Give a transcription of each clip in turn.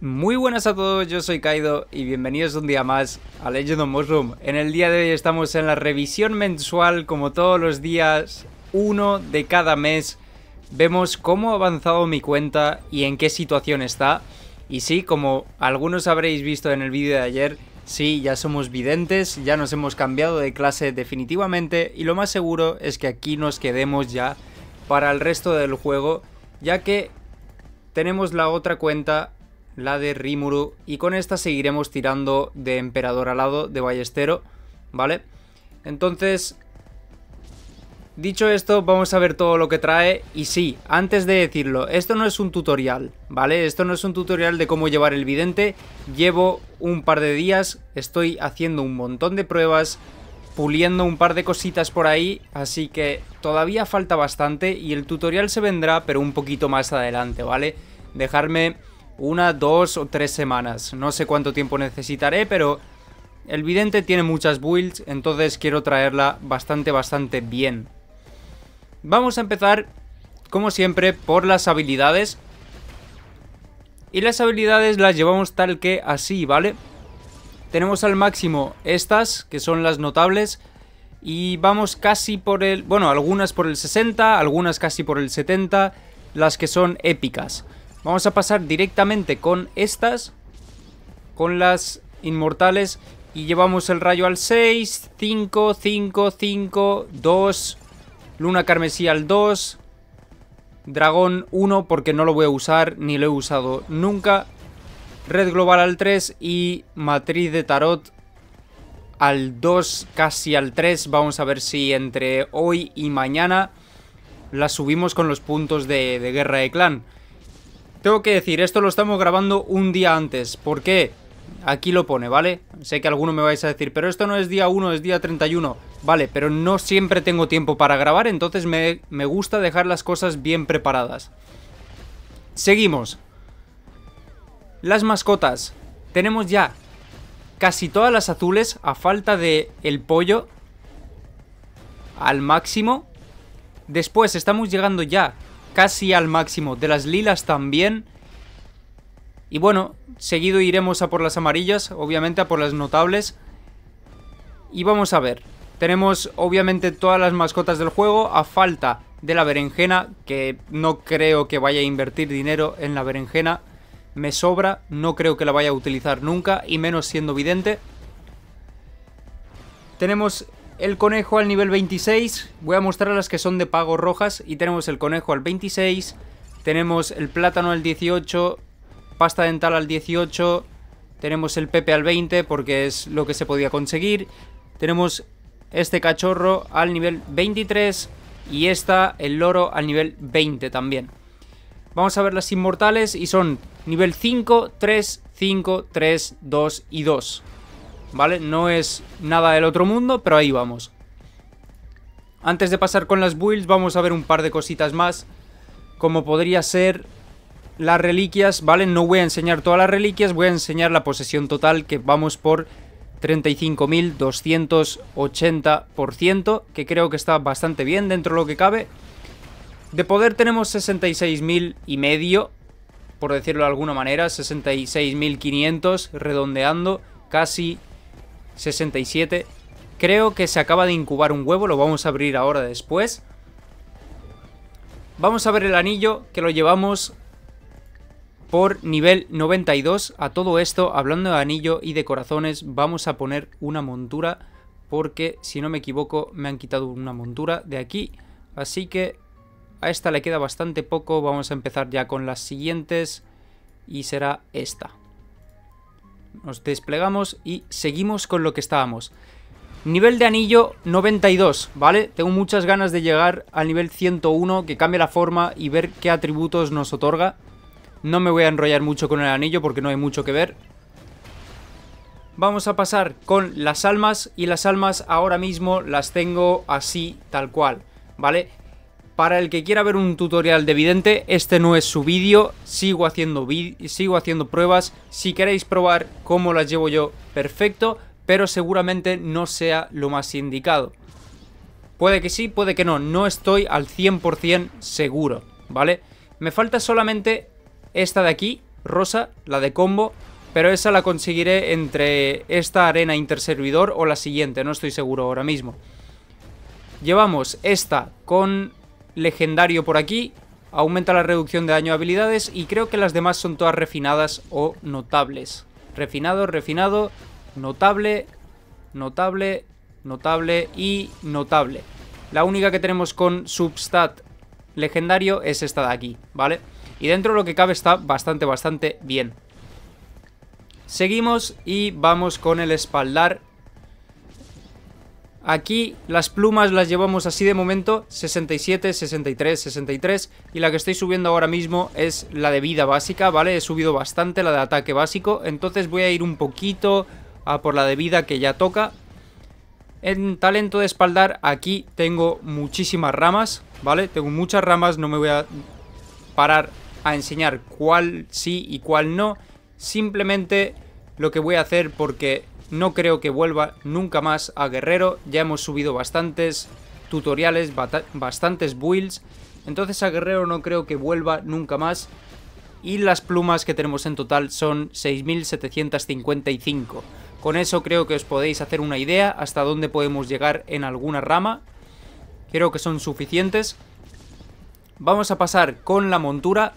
Muy buenas a todos, yo soy Kaido y bienvenidos un día más a Legend of Mushroom. En el día de hoy estamos en la revisión mensual, como todos los días, uno de cada mes. Vemos cómo ha avanzado mi cuenta y en qué situación está. Y sí, como algunos habréis visto en el vídeo de ayer, sí, ya somos videntes, ya nos hemos cambiado de clase definitivamente y lo más seguro es que aquí nos quedemos ya para el resto del juego, ya que tenemos la otra cuenta la de Rimuru, y con esta seguiremos tirando de emperador alado, de ballestero, ¿vale? Entonces, dicho esto, vamos a ver todo lo que trae, y sí, antes de decirlo, esto no es un tutorial, ¿vale? Esto no es un tutorial de cómo llevar el vidente, llevo un par de días, estoy haciendo un montón de pruebas, puliendo un par de cositas por ahí, así que todavía falta bastante y el tutorial se vendrá pero un poquito más adelante, ¿vale? Dejarme una, dos o tres semanas. No sé cuánto tiempo necesitaré, pero el vidente tiene muchas builds, entonces quiero traerla bastante, bastante bien. Vamos a empezar, como siempre, por las habilidades. Y las habilidades las llevamos tal que así, ¿vale? Tenemos al máximo estas, que son las notables. Y vamos casi por el... Bueno, algunas por el 60, algunas casi por el 70, las que son épicas. Vamos a pasar directamente con estas, con las inmortales, y llevamos el rayo al 6, 5, 5, 5, 2, luna carmesí al 2, dragón 1 porque no lo voy a usar, ni lo he usado nunca, red global al 3 y matriz de tarot al 2, casi al 3. Vamos a ver si entre hoy y mañana la subimos con los puntos de, guerra de clan. Tengo que decir, esto lo estamos grabando un día antes. ¿Por qué? Aquí lo pone, ¿vale? Sé que alguno me vais a decir, pero esto no es día 1, es día 31. Vale, pero no siempre tengo tiempo para grabar, entonces me, me gusta dejar las cosas bien preparadas. Seguimos. Las mascotas. Tenemos ya casi todas las azules a falta de el pollo al máximo. Después estamos llegando ya casi al máximo. De las lilas también. Y bueno, seguido iremos a por las amarillas, obviamente a por las notables. Y vamos a ver. Tenemos obviamente todas las mascotas del juego, a falta de la berenjena, que no creo que vaya a invertir dinero en la berenjena. Me sobra, no creo que la vaya a utilizar nunca, y menos siendo evidente. Tenemos el conejo al nivel 26, voy a mostrar las que son de pago rojas y tenemos el conejo al 26, tenemos el plátano al 18, pasta dental al 18, tenemos el pepe al 20 porque es lo que se podía conseguir, tenemos este cachorro al nivel 23 y esta, el loro, al nivel 20 también. Vamos a ver las inmortales y son nivel 5, 3, 5, 3, 2 y 2. ¿vale? No es nada del otro mundo, pero ahí vamos. Antes de pasar con las builds, vamos a ver un par de cositas más, como podría ser las reliquias, ¿vale? No voy a enseñar todas las reliquias, voy a enseñar la posesión total, que vamos por 35.280%, que creo que está bastante bien dentro de lo que cabe. De poder tenemos 66.500 y medio, por decirlo de alguna manera, 66.500, redondeando, casi 67. Creo que se acaba de incubar un huevo, lo vamos a abrir ahora después. Vamos a ver el anillo que lo llevamos por nivel 92. A todo esto, hablando de anillo y de corazones, vamos a poner una montura porque, si no me equivoco, me han quitado una montura de aquí. Así que a esta le queda bastante poco. Vamos a empezar ya con las siguientes y será esta. Nos desplegamos y seguimos con lo que estábamos. Nivel de anillo 92, ¿vale? Tengo muchas ganas de llegar al nivel 101, que cambie la forma y ver qué atributos nos otorga. No me voy a enrollar mucho con el anillo porque no hay mucho que ver. Vamos a pasar con las almas y las almas ahora mismo las tengo así, tal cual, ¿vale? Para el que quiera ver un tutorial de vidente, este no es su vídeo, sigo haciendo, sigo haciendo pruebas, si queréis probar cómo las llevo yo, perfecto, pero seguramente no sea lo más indicado. Puede que sí, puede que no, no estoy al 100% seguro, ¿vale? Me falta solamente esta de aquí, rosa, la de combo, pero esa la conseguiré entre esta arena interservidor o la siguiente, no estoy seguro ahora mismo. Llevamos esta con legendario por aquí, aumenta la reducción de daño a habilidades y creo que las demás son todas refinadas o notables. Refinado, refinado, notable, notable, notable y notable. La única que tenemos con substat legendario es esta de aquí, ¿vale? Y dentro lo que cabe está bastante, bastante bien. Seguimos y vamos con el espaldar Aquí las plumas las llevamos así de momento, 67, 63, 63, y la que estoy subiendo ahora mismo es la de vida básica, ¿vale? He subido bastante la de ataque básico, entonces voy a ir un poquito a por la de vida que ya toca. En talento de espaldar aquí tengo muchísimas ramas, ¿vale? Tengo muchas ramas, no me voy a parar a enseñar cuál sí y cuál no, simplemente lo que voy a hacer porque no creo que vuelva nunca más a Guerrero, ya hemos subido bastantes tutoriales, bastantes builds, entonces a Guerrero no creo que vuelva nunca más y las plumas que tenemos en total son 6.755. Con eso creo que os podéis hacer una idea hasta dónde podemos llegar en alguna rama. Creo que son suficientes. Vamos a pasar con la montura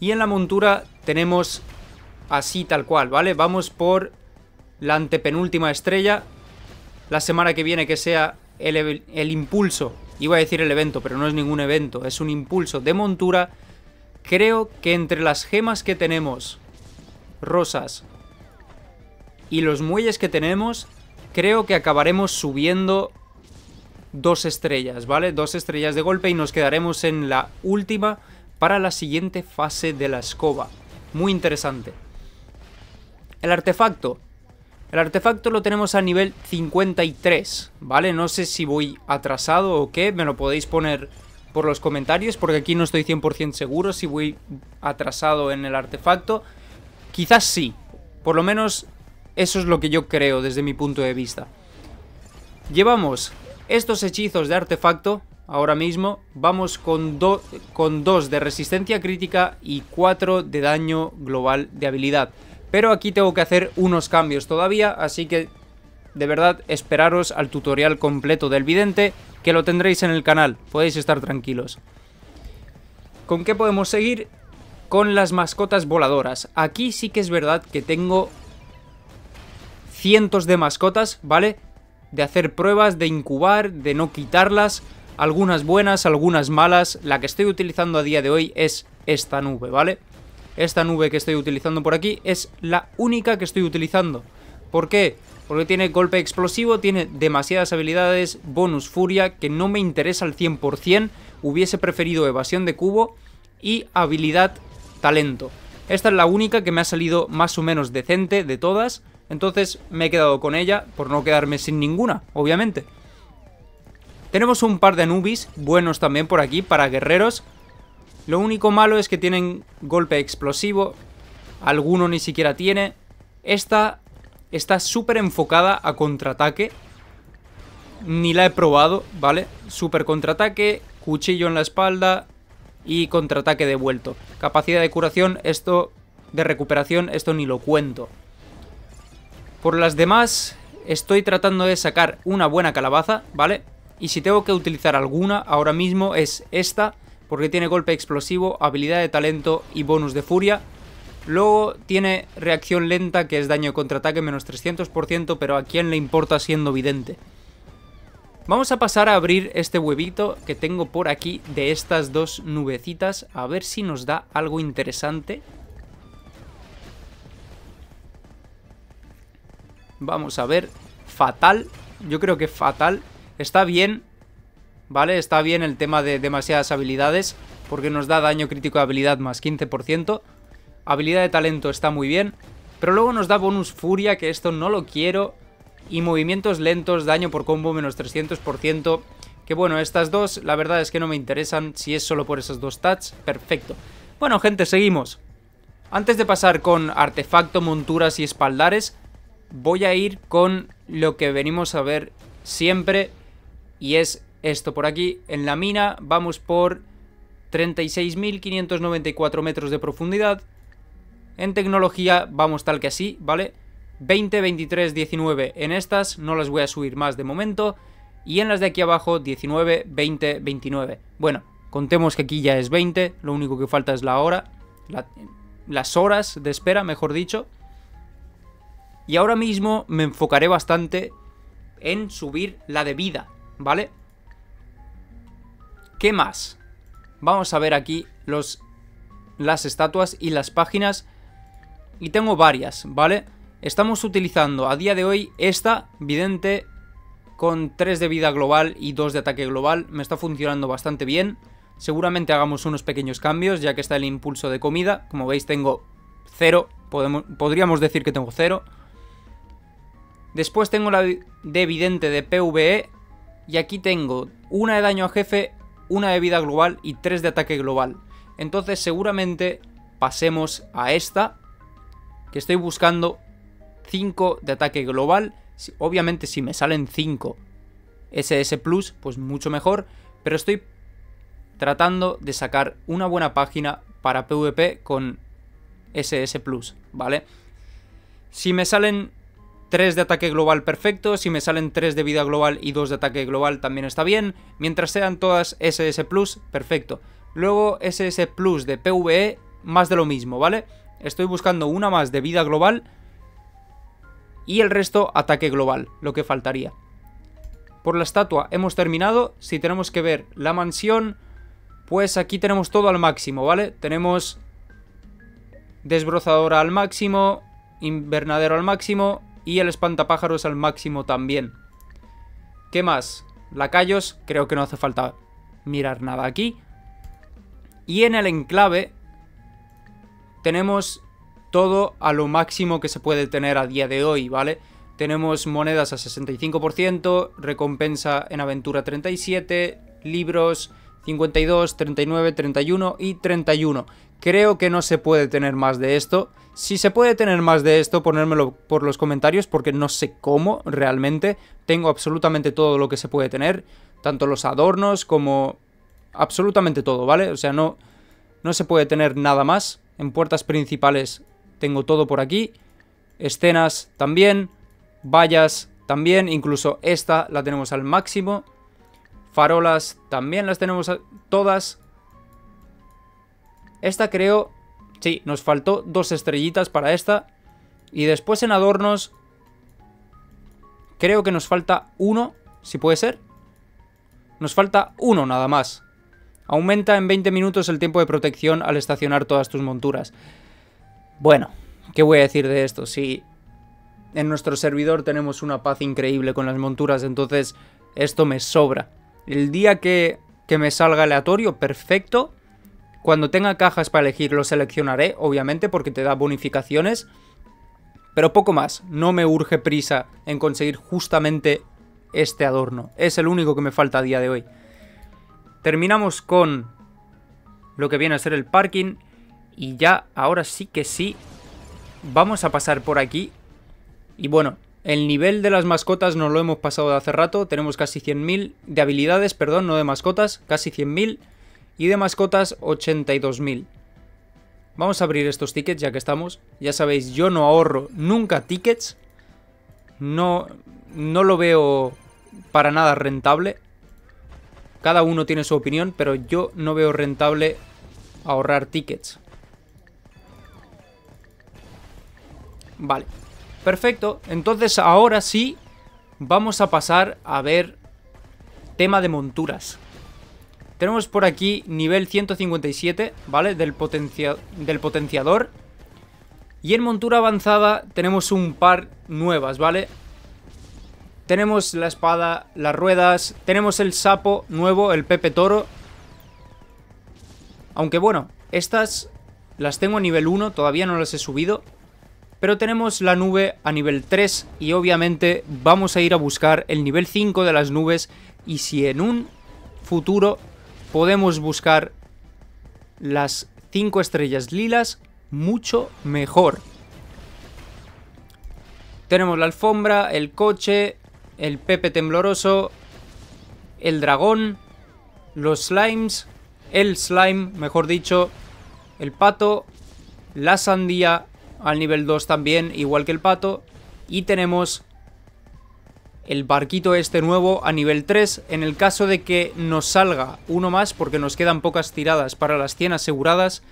y en la montura tenemos así tal cual, ¿vale? Vamos por la antepenúltima estrella. La semana que viene que sea el, impulso, iba a decir el evento, pero no es ningún evento, es un impulso de montura. Creo que entre las gemas que tenemos, rosas, y los muelles que tenemos, creo que acabaremos subiendo dos estrellas, ¿vale? Dos estrellas de golpe y nos quedaremos en la última para la siguiente fase de la escoba. Muy interesante. El artefacto. El artefacto lo tenemos a nivel 53, ¿vale? No sé si voy atrasado o qué, me lo podéis poner por los comentarios, porque aquí no estoy 100% seguro si voy atrasado en el artefacto. Quizás sí, por lo menos eso es lo que yo creo desde mi punto de vista. Llevamos estos hechizos de artefacto, ahora mismo vamos con, con 2 de resistencia crítica y 4 de daño global de habilidad. Pero aquí tengo que hacer unos cambios todavía, así que de verdad esperaros al tutorial completo del vidente, que lo tendréis en el canal, podéis estar tranquilos. ¿Con qué podemos seguir? Con las mascotas voladoras. Aquí sí que es verdad que tengo cientos de mascotas, ¿vale? De hacer pruebas, de incubar, de no quitarlas. Algunas buenas, algunas malas. La que estoy utilizando a día de hoy es esta nube, ¿vale? Esta nube que estoy utilizando por aquí es la única que estoy utilizando. ¿Por qué? Porque tiene golpe explosivo, tiene demasiadas habilidades, bonus furia, que no me interesa al 100%. Hubiese preferido evasión de cubo y habilidad talento. Esta es la única que me ha salido más o menos decente de todas. Entonces me he quedado con ella por no quedarme sin ninguna, obviamente. Tenemos un par de Anubis buenos también por aquí para guerreros. Lo único malo es que tienen golpe explosivo. Alguno ni siquiera tiene. Esta está súper enfocada a contraataque. Ni la he probado, ¿vale? Súper contraataque, cuchillo en la espalda y contraataque devuelto. Capacidad de curación, esto de recuperación, esto ni lo cuento. Por las demás, estoy tratando de sacar una buena calabaza, ¿vale? Y si tengo que utilizar alguna ahora mismo es esta porque tiene golpe explosivo, habilidad de talento y bonus de furia. Luego tiene reacción lenta, que es daño de contraataque menos 300%, pero a quién le importa siendo vidente. Vamos a pasar a abrir este huevito que tengo por aquí de estas dos nubecitas, a ver si nos da algo interesante. Vamos a ver, fatal, yo creo que fatal, está bien, ¿vale? Está bien el tema de demasiadas habilidades, porque nos da daño crítico de habilidad más 15%. Habilidad de talento está muy bien, pero luego nos da bonus furia, que esto no lo quiero. Y movimientos lentos, daño por combo menos 300%. Que bueno, estas dos, la verdad es que no me interesan. Si es solo por esas dos stats, perfecto. Bueno, gente, seguimos. Antes de pasar con artefacto, monturas y espaldares, voy a ir con lo que venimos a ver siempre. Y es esto por aquí. En la mina vamos por 36.594 metros de profundidad. En tecnología vamos tal que así, ¿vale? 20, 23, 19 en estas, no las voy a subir más de momento. Y en las de aquí abajo, 19, 20, 29. Bueno, contemos que aquí ya es 20, lo único que falta es la hora, las horas de espera, mejor dicho. Y ahora mismo me enfocaré bastante en subir la de vida, ¿vale? ¿Qué más? Vamos a ver aquí los, las estatuas y las páginas. Y tengo varias, ¿vale? Estamos utilizando a día de hoy esta, vidente, con 3 de vida global y 2 de ataque global. Me está funcionando bastante bien. Seguramente hagamos unos pequeños cambios, ya que está el impulso de comida. Como veis tengo 0, podríamos decir que tengo 0. Después tengo la de vidente de PvE. Y aquí tengo una de daño a jefe, una de vida global y tres de ataque global. Entonces seguramente pasemos a esta, que estoy buscando 5 de ataque global. Obviamente si me salen 5 SS Plus, pues mucho mejor, pero estoy tratando de sacar una buena página para PvP con SS Plus, ¿vale? Si me salen 3 de ataque global perfecto, si me salen 3 de vida global y 2 de ataque global también está bien, mientras sean todas SS Plus, perfecto. Luego SS Plus de PvE, más de lo mismo, ¿vale? Estoy buscando una más de vida global y el resto ataque global, lo que faltaría. Por la estatua hemos terminado, si tenemos que ver la mansión, pues aquí tenemos todo al máximo, ¿vale? Tenemos desbrozadora al máximo, invernadero al máximo, y el espantapájaros al máximo también. ¿Qué más? Lacayos, creo que no hace falta mirar nada aquí. Y en el enclave tenemos todo a lo máximo que se puede tener a día de hoy, ¿vale? Tenemos monedas a 65%, recompensa en aventura 37, libros 52, 39, 31 y 31. Creo que no se puede tener más de esto. Si se puede tener más de esto, ponérmelo por los comentarios porque no sé cómo realmente. Tengo absolutamente todo lo que se puede tener, tanto los adornos como absolutamente todo, ¿vale? O sea, no, no se puede tener nada más. En puertas principales tengo todo por aquí. Escenas también, vallas también, incluso esta la tenemos al máximo. Farolas también las tenemos todas. Esta creo... Sí, nos faltó dos estrellitas para esta. Y después en adornos... Creo que nos falta uno, si puede ser. Nos falta uno nada más. Aumenta en 20 minutos el tiempo de protección al estacionar todas tus monturas. Bueno, ¿qué voy a decir de esto? Si en nuestro servidor tenemos una paz increíble con las monturas, entonces esto me sobra. El día que, que me salga aleatorio, perfecto. Cuando tenga cajas para elegir, lo seleccionaré, obviamente, porque te da bonificaciones. Pero poco más, no me urge prisa en conseguir justamente este adorno. Es el único que me falta a día de hoy. Terminamos con lo que viene a ser el parking. Y ya, ahora sí que sí, vamos a pasar por aquí. Y bueno, el nivel de las mascotas no lo hemos pasado de hace rato. Tenemos casi 100.000 de habilidades, perdón, no de mascotas, casi 100.000 y de mascotas 82.000. Vamos a abrir estos tickets ya que estamos. Ya sabéis, yo no ahorro nunca tickets. No, no lo veo para nada rentable. Cada uno tiene su opinión, pero yo no veo rentable ahorrar tickets. Vale. Perfecto, entonces ahora sí vamos a pasar a ver tema de monturas. Tenemos por aquí nivel 157, ¿vale? Del, del potenciador. Y en montura avanzada tenemos un par nuevas, ¿vale? Tenemos la espada, las ruedas, tenemos el sapo nuevo, el Pepe Toro. Aunque bueno, estas las tengo a nivel 1, todavía no las he subido. Pero tenemos la nube a nivel 3 y obviamente vamos a ir a buscar el nivel 5 de las nubes y si en un futuro podemos buscar las 5 estrellas lilas, mucho mejor. Tenemos la alfombra, el coche, el Pepe tembloroso, el dragón, los slimes, el slime, mejor dicho, el pato, la sandía, al nivel 2 también, igual que el pato. Y tenemos el barquito este nuevo a nivel 3. En el caso de que nos salga uno más, porque nos quedan pocas tiradas para las 100 aseguradas,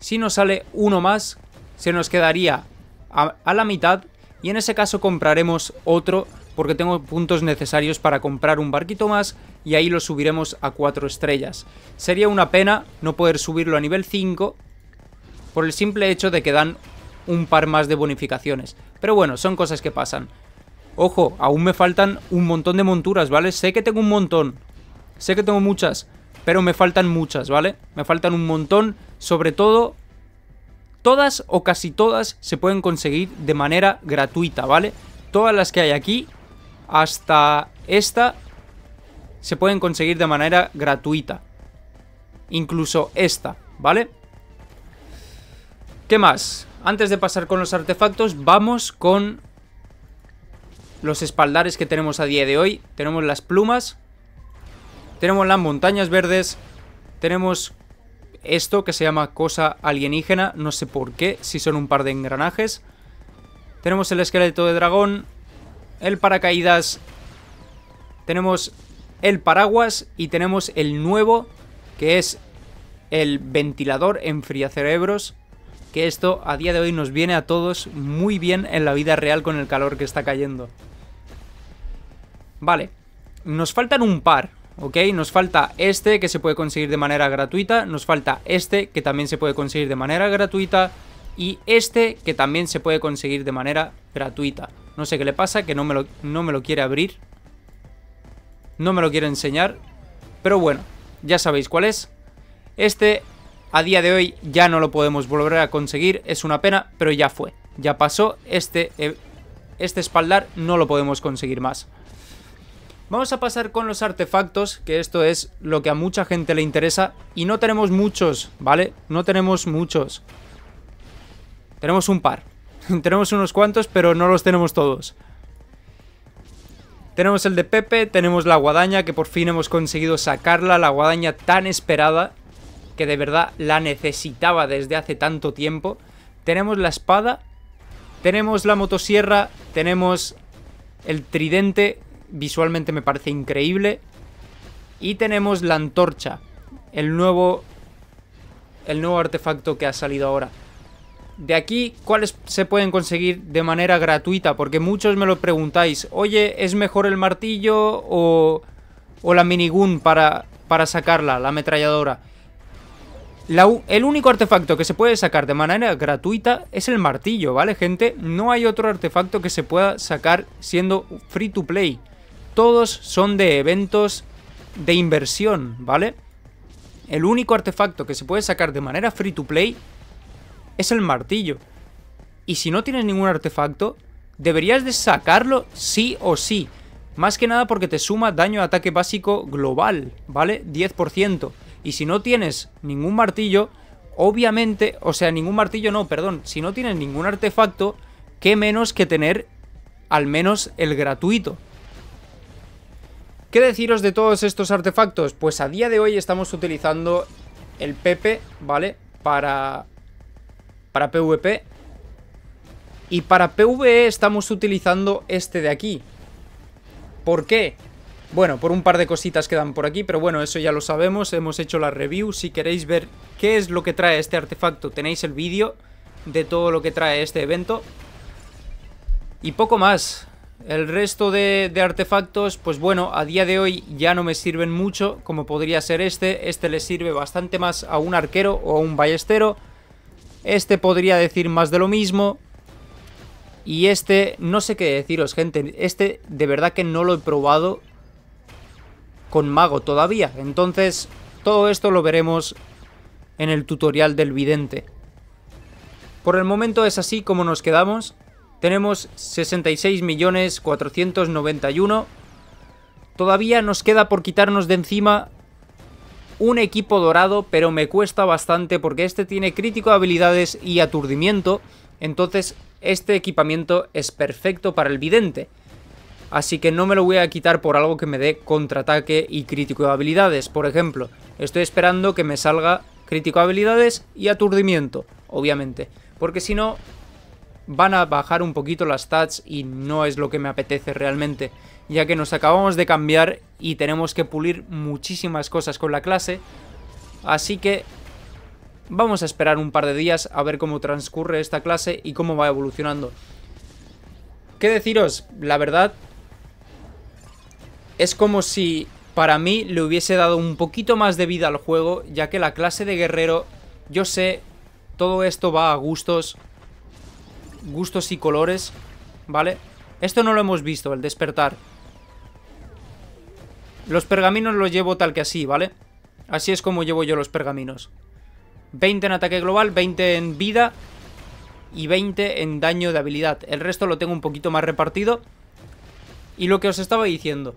si nos sale uno más, se nos quedaría a, la mitad. Y en ese caso compraremos otro, porque tengo puntos necesarios para comprar un barquito más y ahí lo subiremos a 4 estrellas. Sería una pena no poder subirlo a nivel 5 por el simple hecho de que dan un par más de bonificaciones. Pero bueno, son cosas que pasan. Ojo, aún me faltan un montón de monturas, ¿vale? Sé que tengo un montón. Sé que tengo muchas, pero me faltan muchas, ¿vale? Me faltan un montón, sobre todo... Todas o casi todas se pueden conseguir de manera gratuita, ¿vale? Todas las que hay aquí, hasta esta, se pueden conseguir de manera gratuita. Incluso esta, ¿vale? ¿Qué más? Antes de pasar con los artefactos, vamos con los espaldares que tenemos a día de hoy. Tenemos las plumas, tenemos las montañas verdes, tenemos esto que se llama cosa alienígena, no sé por qué, si son un par de engranajes. Tenemos el esqueleto de dragón, el paracaídas, tenemos el paraguas y tenemos el nuevo, que es el ventilador fría cerebros que esto a día de hoy nos viene a todos muy bien en la vida real con el calor que está cayendo. Vale, nos faltan un par, ¿ok? Nos falta este que se puede conseguir de manera gratuita, nos falta este que también se puede conseguir de manera gratuita y este que también se puede conseguir de manera gratuita. No sé qué le pasa, que no me lo, no me lo quiere abrir, no me lo quiere enseñar, pero bueno, ya sabéis cuál es. Este a día de hoy ya no lo podemos volver a conseguir, es una pena, pero ya fue. Ya pasó, este, eh, este espaldar no lo podemos conseguir más. Vamos a pasar con los artefactos, que esto es lo que a mucha gente le interesa. Y no tenemos muchos, ¿vale? No tenemos muchos. Tenemos un par. tenemos unos cuantos, pero no los tenemos todos. Tenemos el de Pepe, tenemos la guadaña, que por fin hemos conseguido sacarla, la guadaña tan esperada que de verdad la necesitaba desde hace tanto tiempo. Tenemos la espada, tenemos la motosierra, tenemos el tridente, visualmente me parece increíble. Y tenemos la antorcha, el nuevo, el nuevo artefacto que ha salido ahora. De aquí, ¿cuáles se pueden conseguir de manera gratuita? Porque muchos me lo preguntáis, oye, ¿es mejor el martillo o, o la minigun para, para sacarla, la ametralladora? el único artefacto que se puede sacar de manera gratuita es el martillo, ¿vale, gente? No hay otro artefacto que se pueda sacar siendo free to play. Todos son de eventos de inversión, ¿vale? El único artefacto que se puede sacar de manera free to play es el martillo. Y si no tienes ningún artefacto, deberías de sacarlo sí o sí. Más que nada porque te suma daño de ataque básico global, ¿vale? 10%. Y si no tienes ningún martillo, obviamente, o sea, ningún martillo no, perdón, si no tienes ningún artefacto, qué menos que tener al menos el gratuito. ¿Qué deciros de todos estos artefactos? Pues a día de hoy estamos utilizando el Pepe, ¿vale? Para, para PvP. Y para PvE estamos utilizando este de aquí. ¿Por qué? Bueno, por un par de cositas quedan por aquí, pero bueno, eso ya lo sabemos, hemos hecho la review. Si queréis ver qué es lo que trae este artefacto, tenéis el vídeo de todo lo que trae este evento. Y poco más. El resto de, artefactos, pues bueno, a día de hoy ya no me sirven mucho, como podría ser este. Este le sirve bastante más a un arquero o a un ballestero. Este podría decir más de lo mismo. Y este, no sé qué deciros, gente. Este de verdad que no lo he probado con mago todavía. Entonces, todo esto lo veremos en el tutorial del vidente. Por el momento es así como nos quedamos. Tenemos 66.491. Todavía nos queda por quitarnos de encima un equipo dorado, pero me cuesta bastante porque este tiene crítico de habilidades y aturdimiento. Entonces, este equipamiento es perfecto para el vidente así que no me lo voy a quitar por algo que me dé contraataque y crítico de habilidades. Por ejemplo, estoy esperando que me salga crítico de habilidades y aturdimiento, obviamente, porque si no van a bajar un poquito las stats y no es lo que me apetece realmente, ya que nos acabamos de cambiar y tenemos que pulir muchísimas cosas con la clase, así que vamos a esperar un par de días a ver cómo transcurre esta clase y cómo va evolucionando. ¿Qué deciros? La verdad, es como si para mí le hubiese dado un poquito más de vida al juego, ya que la clase de guerrero, yo sé, todo esto va a gustos, gustos y colores, ¿vale? Esto no lo hemos visto, el despertar. Los pergaminos los llevo tal que así, ¿vale? Así es como llevo yo los pergaminos. 20 en ataque global, 20 en vida y 20 en daño de habilidad. El resto lo tengo un poquito más repartido. Y lo que os estaba diciendo,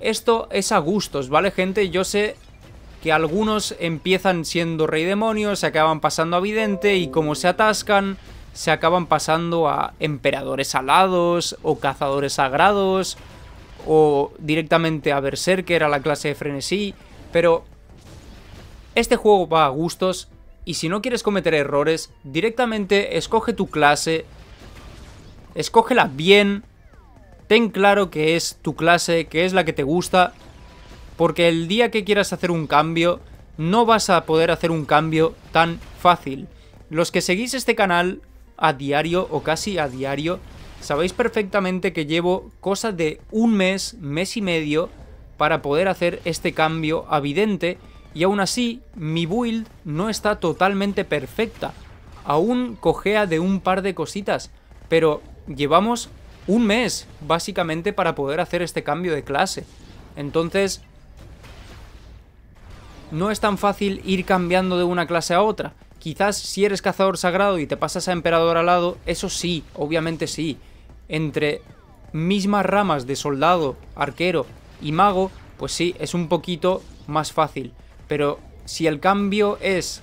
esto es a gustos, ¿vale, gente? Yo sé que algunos empiezan siendo rey demonio, se acaban pasando a vidente y como se atascan, se acaban pasando a emperadores alados o cazadores sagrados o directamente a berserker, a la clase de frenesí, pero este juego va a gustos y si no quieres cometer errores, directamente escoge tu clase, escógela bien, Ten claro que es tu clase, que es la que te gusta, porque el día que quieras hacer un cambio, no vas a poder hacer un cambio tan fácil. Los que seguís este canal a diario o casi a diario, sabéis perfectamente que llevo cosa de un mes, mes y medio, para poder hacer este cambio evidente, y aún así mi build no está totalmente perfecta. Aún cojea de un par de cositas, pero llevamos un mes, básicamente, para poder hacer este cambio de clase. Entonces, no es tan fácil ir cambiando de una clase a otra. Quizás si eres cazador sagrado y te pasas a emperador al lado, eso sí, obviamente sí. Entre mismas ramas de soldado, arquero y mago, pues sí, es un poquito más fácil. Pero si el cambio es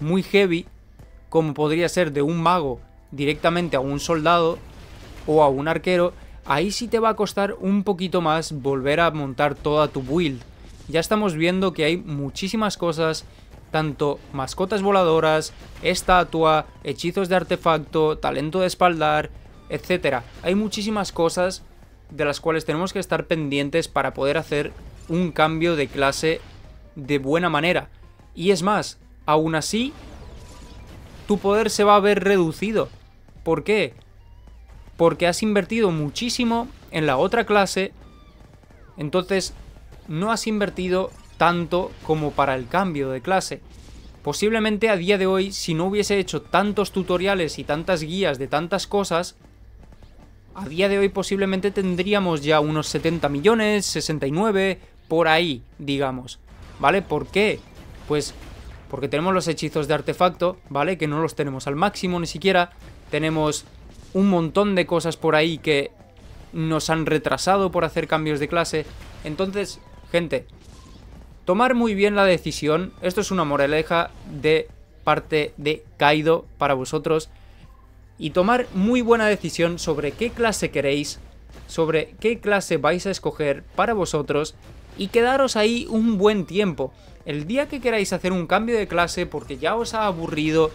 muy heavy, como podría ser de un mago directamente a un soldado, o a un arquero, ahí sí te va a costar un poquito más volver a montar toda tu build. Ya estamos viendo que hay muchísimas cosas, tanto mascotas voladoras, estatua, hechizos de artefacto, talento de espaldar, etc. Hay muchísimas cosas de las cuales tenemos que estar pendientes para poder hacer un cambio de clase de buena manera. Y es más, aún así, tu poder se va a ver reducido. ¿Por qué? porque has invertido muchísimo en la otra clase, entonces no has invertido tanto como para el cambio de clase. Posiblemente a día de hoy, si no hubiese hecho tantos tutoriales y tantas guías de tantas cosas, a día de hoy posiblemente tendríamos ya unos 70 millones, 69, por ahí, digamos. ¿Vale? ¿Por qué? Pues porque tenemos los hechizos de artefacto, ¿vale? Que no los tenemos al máximo ni siquiera. Tenemos un montón de cosas por ahí que nos han retrasado por hacer cambios de clase. Entonces, gente, tomar muy bien la decisión. Esto es una moraleja de parte de Kaido para vosotros. Y tomar muy buena decisión sobre qué clase queréis, sobre qué clase vais a escoger para vosotros y quedaros ahí un buen tiempo. El día que queráis hacer un cambio de clase porque ya os ha aburrido,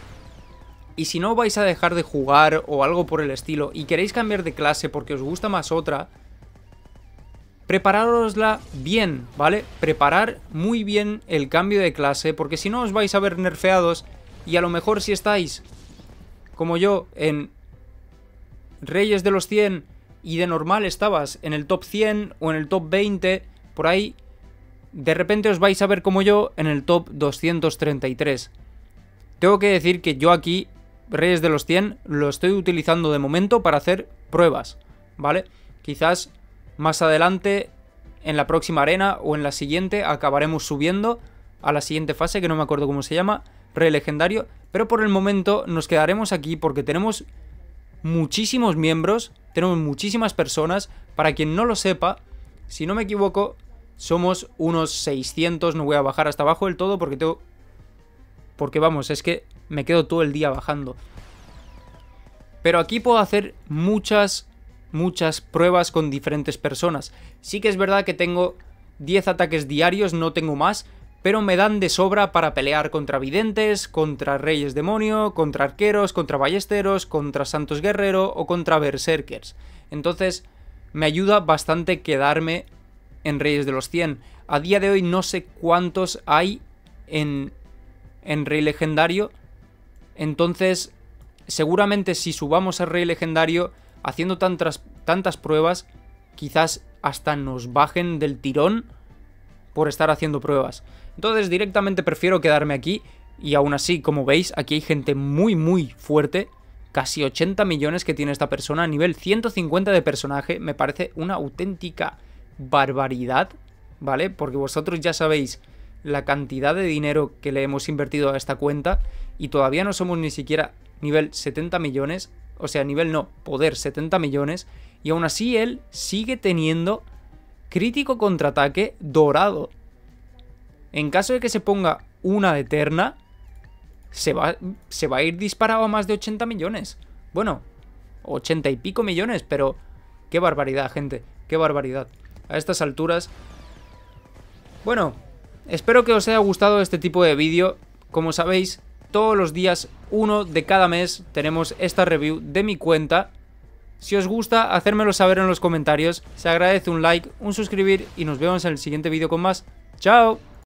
y si no vais a dejar de jugar o algo por el estilo y queréis cambiar de clase porque os gusta más otra, Prepararosla bien, ¿vale? Preparar muy bien el cambio de clase porque si no os vais a ver nerfeados y a lo mejor si estáis, como yo, en Reyes de los 100 y de normal estabas en el top 100 o en el top 20, por ahí, de repente os vais a ver como yo en el top 233. Tengo que decir que yo aquí Reyes de los 100 lo estoy utilizando de momento para hacer pruebas, ¿vale? Quizás más adelante, en la próxima arena o en la siguiente, acabaremos subiendo a la siguiente fase, que no me acuerdo cómo se llama, Rey Legendario, pero por el momento nos quedaremos aquí porque tenemos muchísimos miembros, tenemos muchísimas personas, para quien no lo sepa, si no me equivoco, somos unos 600, no voy a bajar hasta abajo del todo porque tengo... Porque vamos, es que me quedo todo el día bajando. Pero aquí puedo hacer muchas, muchas pruebas con diferentes personas. Sí que es verdad que tengo 10 ataques diarios, no tengo más, pero me dan de sobra para pelear contra videntes, contra reyes demonio, contra arqueros, contra ballesteros, contra santos guerrero o contra berserkers. Entonces, me ayuda bastante quedarme en Reyes de los 100. A día de hoy no sé cuántos hay en, en Rey Legendario, entonces, seguramente si subamos al rey legendario, haciendo tantas, tantas pruebas, quizás hasta nos bajen del tirón por estar haciendo pruebas. Entonces directamente prefiero quedarme aquí y aún así, como veis, aquí hay gente muy muy fuerte. Casi 80 millones que tiene esta persona a nivel 150 de personaje. Me parece una auténtica barbaridad, ¿vale? Porque vosotros ya sabéis la cantidad de dinero que le hemos invertido a esta cuenta y todavía no somos ni siquiera nivel 70 millones, o sea, nivel no, poder 70 millones, y aún así él sigue teniendo crítico contraataque dorado. En caso de que se ponga una eterna, se va, se va a ir disparado a más de 80 millones. Bueno, 80 y pico millones, pero qué barbaridad, gente, qué barbaridad. A estas alturas... Bueno, espero que os haya gustado este tipo de vídeo. Como sabéis, todos los días, uno de cada mes, tenemos esta review de mi cuenta. Si os gusta, hacérmelo saber en los comentarios. Se agradece un like, un suscribir y nos vemos en el siguiente vídeo con más. ¡Chao!